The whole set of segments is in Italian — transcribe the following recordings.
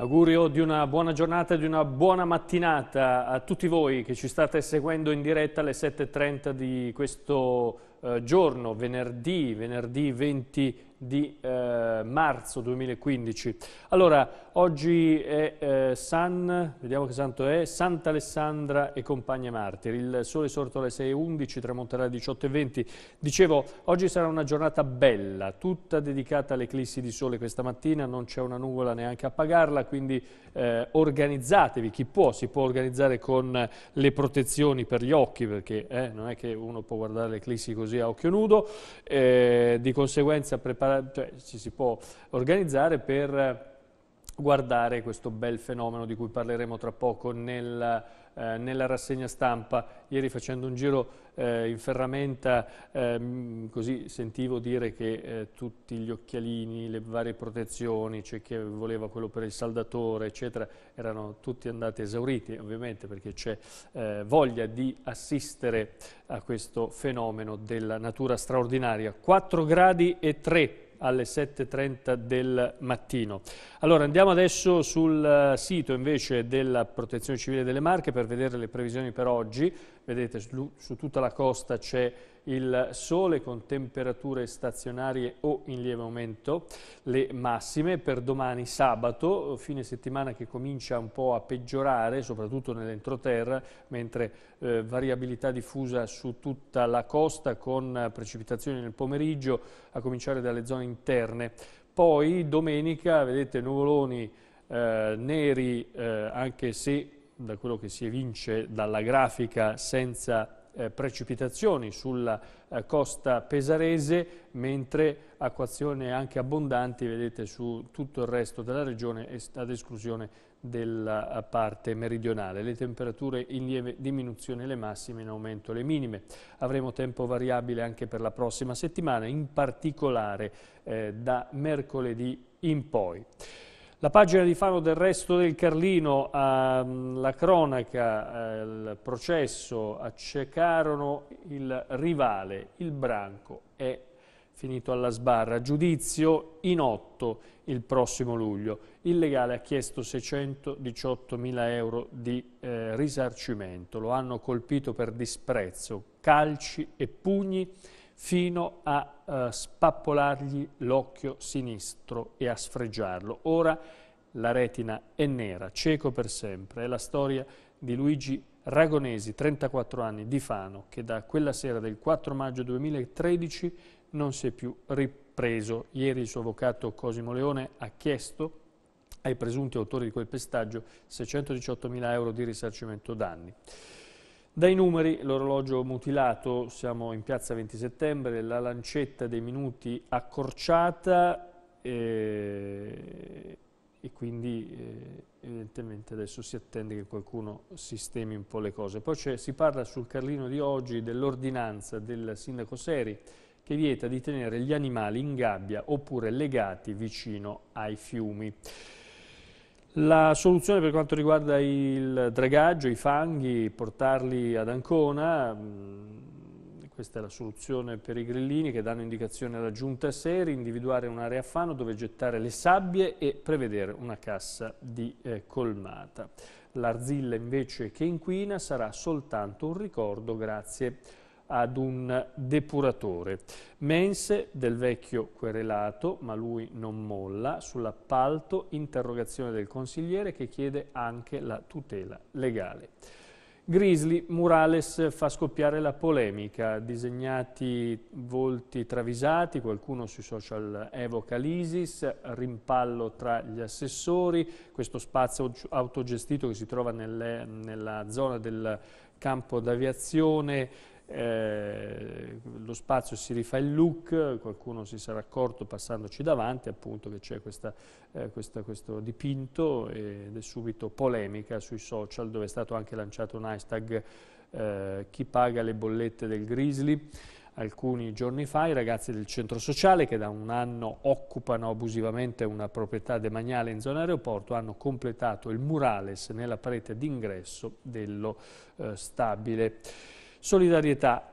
L'augurio di una buona giornata e di una buona mattinata a tutti voi che ci state seguendo in diretta alle 7.30 di questo eh, giorno, venerdì, venerdì 20 di eh, marzo 2015. Allora, oggi è eh, San, vediamo che santo è, Sant'Alessandra e compagna martiri. Il sole sorto alle 6.11, tramonterà alle 18.20. Dicevo, oggi sarà una giornata bella, tutta dedicata all'eclissi di sole questa mattina, non c'è una nuvola neanche a pagarla, quindi eh, organizzatevi, chi può si può organizzare con le protezioni per gli occhi, perché eh, non è che uno può guardare l'eclissi così a occhio nudo, eh, di conseguenza preparatevi cioè, ci si può organizzare per guardare questo bel fenomeno di cui parleremo tra poco nel eh, nella rassegna stampa, ieri facendo un giro eh, in ferramenta, ehm, così sentivo dire che eh, tutti gli occhialini, le varie protezioni, c'è cioè chi voleva quello per il saldatore, eccetera, erano tutti andati esauriti, ovviamente, perché c'è eh, voglia di assistere a questo fenomeno della natura straordinaria. 4 gradi e 3 alle 7.30 del mattino. Allora andiamo adesso sul eh, sito invece della Protezione Civile delle Marche per vedere le previsioni per oggi. Vedete, su, su tutta la costa c'è il sole con temperature stazionarie o in lieve aumento, le massime per domani sabato, fine settimana che comincia un po' a peggiorare, soprattutto nell'entroterra, mentre eh, variabilità diffusa su tutta la costa con precipitazioni nel pomeriggio, a cominciare dalle zone interne. Poi domenica, vedete, nuvoloni eh, neri, eh, anche se da quello che si evince dalla grafica senza eh, precipitazioni sulla eh, costa pesarese, mentre acquazioni anche abbondanti, vedete, su tutto il resto della regione, ad esclusione della eh, parte meridionale. Le temperature in lieve diminuzione le massime, in aumento le minime. Avremo tempo variabile anche per la prossima settimana, in particolare eh, da mercoledì in poi. La pagina di Fano del resto del Carlino, ehm, la cronaca, eh, il processo, accecarono il rivale, il branco, è finito alla sbarra. Giudizio in otto il prossimo luglio. Il legale ha chiesto 618 mila euro di eh, risarcimento. Lo hanno colpito per disprezzo, calci e pugni fino a eh, spappolargli l'occhio sinistro e a sfregiarlo. Ora la retina è nera, cieco per sempre. È la storia di Luigi Ragonesi, 34 anni, di Fano, che da quella sera del 4 maggio 2013 non si è più ripreso. Ieri il suo avvocato Cosimo Leone ha chiesto ai presunti autori di quel pestaggio 618 mila euro di risarcimento danni. Dai numeri, l'orologio mutilato, siamo in piazza 20 settembre, la lancetta dei minuti accorciata e, eh, e quindi eh, evidentemente adesso si attende che qualcuno sistemi un po' le cose. Poi si parla sul Carlino di oggi dell'ordinanza del sindaco Seri che vieta di tenere gli animali in gabbia oppure legati vicino ai fiumi. La soluzione per quanto riguarda il dragaggio, i fanghi, portarli ad Ancona, mm, questa è la soluzione per i grillini che danno indicazione alla giunta Seri, individuare un'area a fano dove gettare le sabbie e prevedere una cassa di eh, colmata. L'arzilla invece che inquina sarà soltanto un ricordo grazie ad un depuratore. Mense del vecchio querelato, ma lui non molla, sull'appalto interrogazione del consigliere che chiede anche la tutela legale. Grizzly, Murales fa scoppiare la polemica, disegnati volti travisati, qualcuno sui social evoca l'ISIS, rimpallo tra gli assessori, questo spazio autogestito che si trova nelle, nella zona del campo d'aviazione eh, lo spazio si rifà il look, qualcuno si sarà accorto passandoci davanti appunto che c'è eh, questo dipinto ed è subito polemica sui social dove è stato anche lanciato un hashtag eh, chi paga le bollette del Grizzly. Alcuni giorni fa i ragazzi del centro sociale che da un anno occupano abusivamente una proprietà demaniale in zona aeroporto hanno completato il murales nella parete d'ingresso dello eh, stabile. Solidarietà,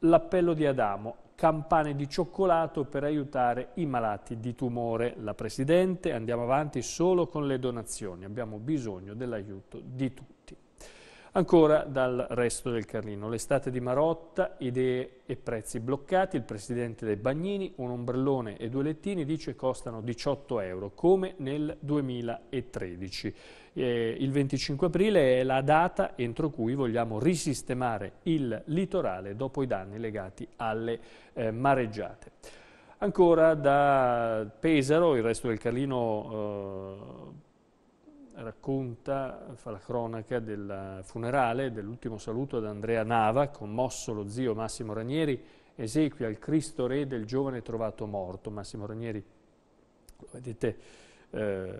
l'appello di Adamo, campane di cioccolato per aiutare i malati di tumore. La Presidente, andiamo avanti solo con le donazioni, abbiamo bisogno dell'aiuto di tutti. Ancora dal resto del Carlino, l'estate di Marotta, idee e prezzi bloccati, il presidente dei Bagnini, un ombrellone e due lettini dice costano 18 euro, come nel 2013 eh, il 25 aprile è la data entro cui vogliamo risistemare il litorale dopo i danni legati alle eh, mareggiate. Ancora da Pesaro, il resto del Carlino eh, racconta, fa la cronaca del funerale, dell'ultimo saluto ad Andrea Nava, commosso lo zio Massimo Ranieri, esequia il Cristo Re del giovane trovato morto. Massimo Ranieri, lo vedete eh,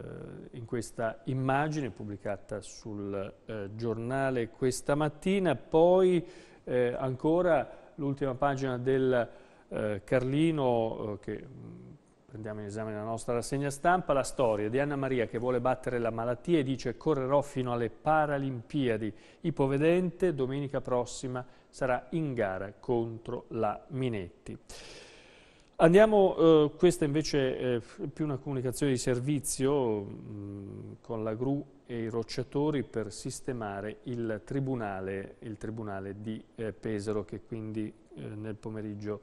in questa immagine pubblicata sul eh, giornale questa mattina, poi eh, ancora l'ultima pagina del eh, Carlino eh, che mm, prendiamo in esame la nostra rassegna stampa, la storia di Anna Maria che vuole battere la malattia e dice correrò fino alle Paralimpiadi, ipovedente domenica prossima sarà in gara contro la Minetti. Andiamo, eh, questa invece è più una comunicazione di servizio mh, mm, con la gru e i rocciatori per sistemare il tribunale, il tribunale di eh, Pesaro che quindi eh, nel pomeriggio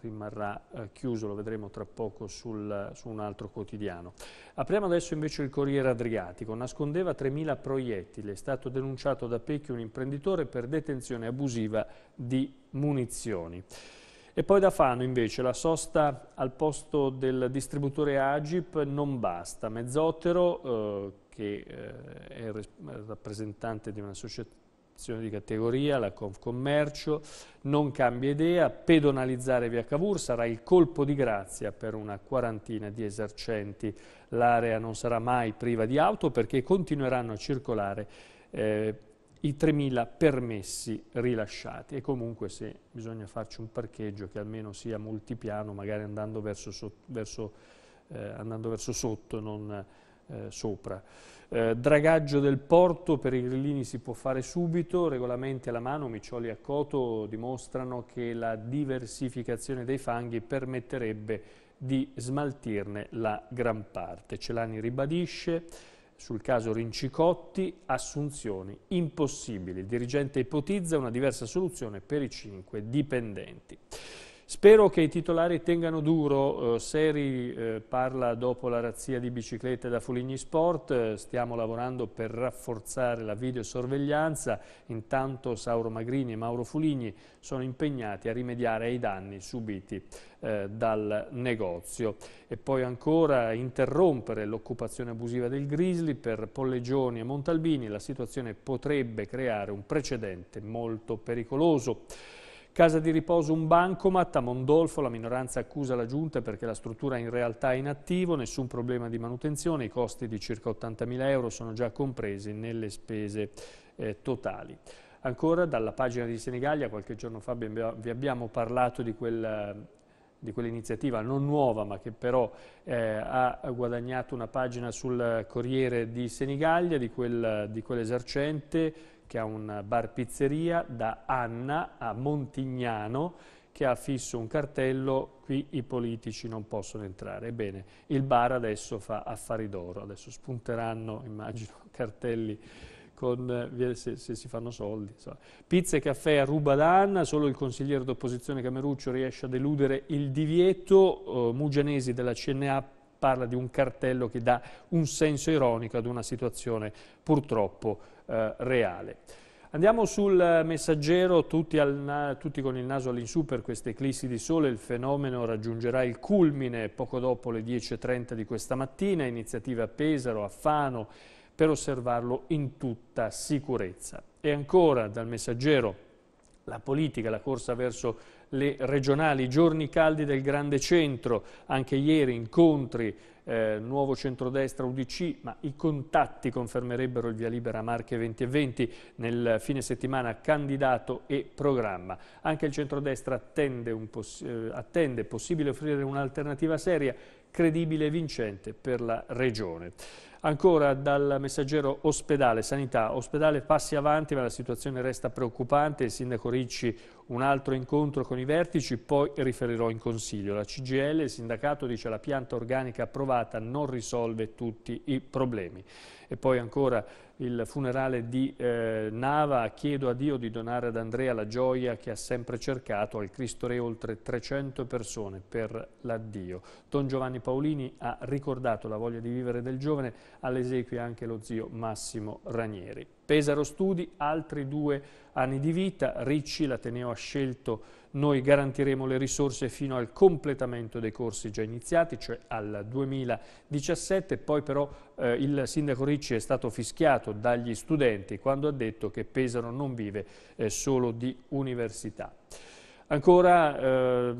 rimarrà eh, chiuso, lo vedremo tra poco sul, su un altro quotidiano. Apriamo adesso invece il Corriere Adriatico. Nascondeva 3.000 proiettili, è stato denunciato da Pecchio un imprenditore per detenzione abusiva di munizioni. E poi da Fano invece la sosta al posto del distributore Agip non basta. Mezzotero, eh, che eh, è il rappresentante di un'associazione di categoria, la Confcommercio, non cambia idea, pedonalizzare via Cavour sarà il colpo di grazia per una quarantina di esercenti. L'area non sarà mai priva di auto perché continueranno a circolare eh, i 3.000 permessi rilasciati e comunque se bisogna farci un parcheggio che almeno sia multipiano, magari andando verso, sotto, verso, eh, andando verso sotto non eh, sopra. Eh, dragaggio del porto per i grillini si può fare subito, regolamenti alla mano, Miccioli a Coto dimostrano che la diversificazione dei fanghi permetterebbe di smaltirne la gran parte. Celani ribadisce sul caso Rincicotti, assunzioni impossibili. Il dirigente ipotizza una diversa soluzione per i cinque dipendenti. Spero che i titolari tengano duro, eh, Seri eh, parla dopo la razzia di biciclette da Foligni Sport, stiamo lavorando per rafforzare la videosorveglianza, intanto Sauro Magrini e Mauro Foligni sono impegnati a rimediare ai danni subiti eh, dal negozio. E poi ancora interrompere l'occupazione abusiva del Grizzly per Pollegioni e Montalbini, la situazione potrebbe creare un precedente molto pericoloso. Casa di riposo un bancomat, a Mondolfo la minoranza accusa la giunta perché la struttura in realtà è in attivo, nessun problema di manutenzione, i costi di circa 80.000 euro sono già compresi nelle spese eh, totali. Ancora dalla pagina di Senigallia, qualche giorno fa vi abbiamo parlato di quel di quell'iniziativa non nuova ma che però eh, ha guadagnato una pagina sul Corriere di Senigallia, di, quel, di quell'esercente che ha un bar pizzeria da Anna a Montignano che ha fisso un cartello qui i politici non possono entrare. Ebbene, il bar adesso fa affari d'oro, adesso spunteranno, immagino, cartelli con, eh, se, se, si fanno soldi. Insomma. Pizza e caffè a Ruba da Anna, solo il consigliere d'opposizione Cameruccio riesce a deludere il divieto, uh, Mugianesi della CNA parla di un cartello che dà un senso ironico ad una situazione purtroppo eh, reale. Andiamo sul messaggero, tutti, al, tutti con il naso all'insù per queste eclissi di sole, il fenomeno raggiungerà il culmine poco dopo le 10.30 di questa mattina, iniziative a Pesaro, a Fano, per osservarlo in tutta sicurezza. E ancora dal messaggero la politica, la corsa verso il le regionali, giorni caldi del grande centro, anche ieri incontri, eh, nuovo centrodestra UDC, ma i contatti confermerebbero il via libera Marche 2020 nel fine settimana candidato e programma. Anche il centrodestra attende, poss eh, attende possibile offrire un'alternativa seria, credibile e vincente per la regione. Ancora dal messaggero ospedale, sanità, ospedale passi avanti ma la situazione resta preoccupante, il sindaco Ricci un altro incontro con i vertici, poi riferirò in consiglio. La CGL, il sindacato, dice la pianta organica approvata non risolve tutti i problemi. E poi ancora il funerale di eh, Nava, chiedo a Dio di donare ad Andrea la gioia che ha sempre cercato, al Cristo Re oltre 300 persone per l'addio. Don Giovanni Paolini ha ricordato la voglia di vivere del giovane, all'esequio anche lo zio Massimo Ranieri. Pesaro Studi, altri due anni di vita. Ricci, l'Ateneo ha scelto noi garantiremo le risorse fino al completamento dei corsi già iniziati, cioè al 2017, poi però eh, il sindaco Ricci è stato fischiato dagli studenti quando ha detto che Pesaro non vive eh, solo di università. Ancora eh,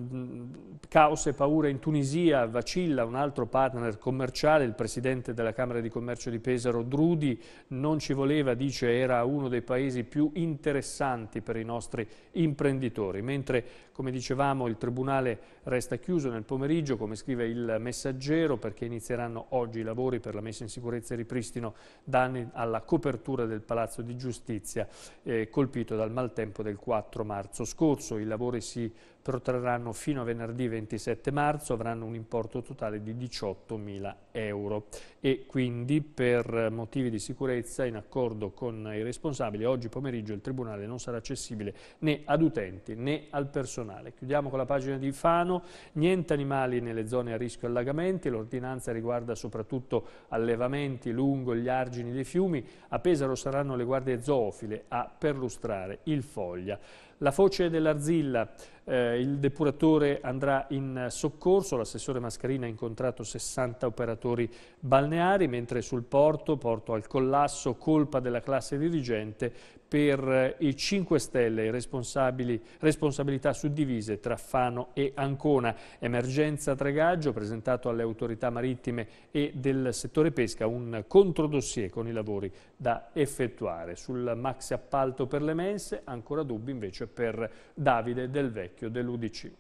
caos e paura in Tunisia, vacilla un altro partner commerciale, il presidente della Camera di Commercio di Pesaro Drudi non ci voleva, dice era uno dei paesi più interessanti per i nostri imprenditori, mentre come dicevamo il tribunale resta chiuso nel pomeriggio, come scrive il messaggero, perché inizieranno oggi i lavori per la messa in sicurezza e ripristino danni alla copertura del Palazzo di Giustizia eh, colpito dal maltempo del 4 marzo scorso. I lavori ici protrarranno fino a venerdì 27 marzo, avranno un importo totale di 18.000 euro e quindi per motivi di sicurezza in accordo con i responsabili oggi pomeriggio il Tribunale non sarà accessibile né ad utenti né al personale. Chiudiamo con la pagina di Fano, niente animali nelle zone a rischio allagamenti, l'ordinanza riguarda soprattutto allevamenti lungo gli argini dei fiumi, a Pesaro saranno le guardie zoofile a perlustrare il foglia. La foce dell'arzilla eh, il depuratore andrà in soccorso, l'assessore Mascherina ha incontrato 60 operatori balneari, mentre sul porto, porto al collasso, colpa della classe dirigente per eh, i 5 Stelle, responsabilità suddivise tra Fano e Ancona, emergenza Tregaggio presentato alle autorità marittime e del settore pesca, un controdossier con i lavori da effettuare. Sul maxi appalto per le mense, ancora dubbi invece per Davide Del Vecchio dell'Udc.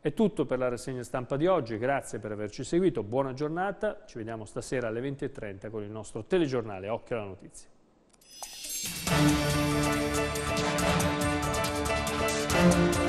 È tutto per la rassegna stampa di oggi, grazie per averci seguito, buona giornata, ci vediamo stasera alle 20.30 con il nostro telegiornale Occhio alla Notizia.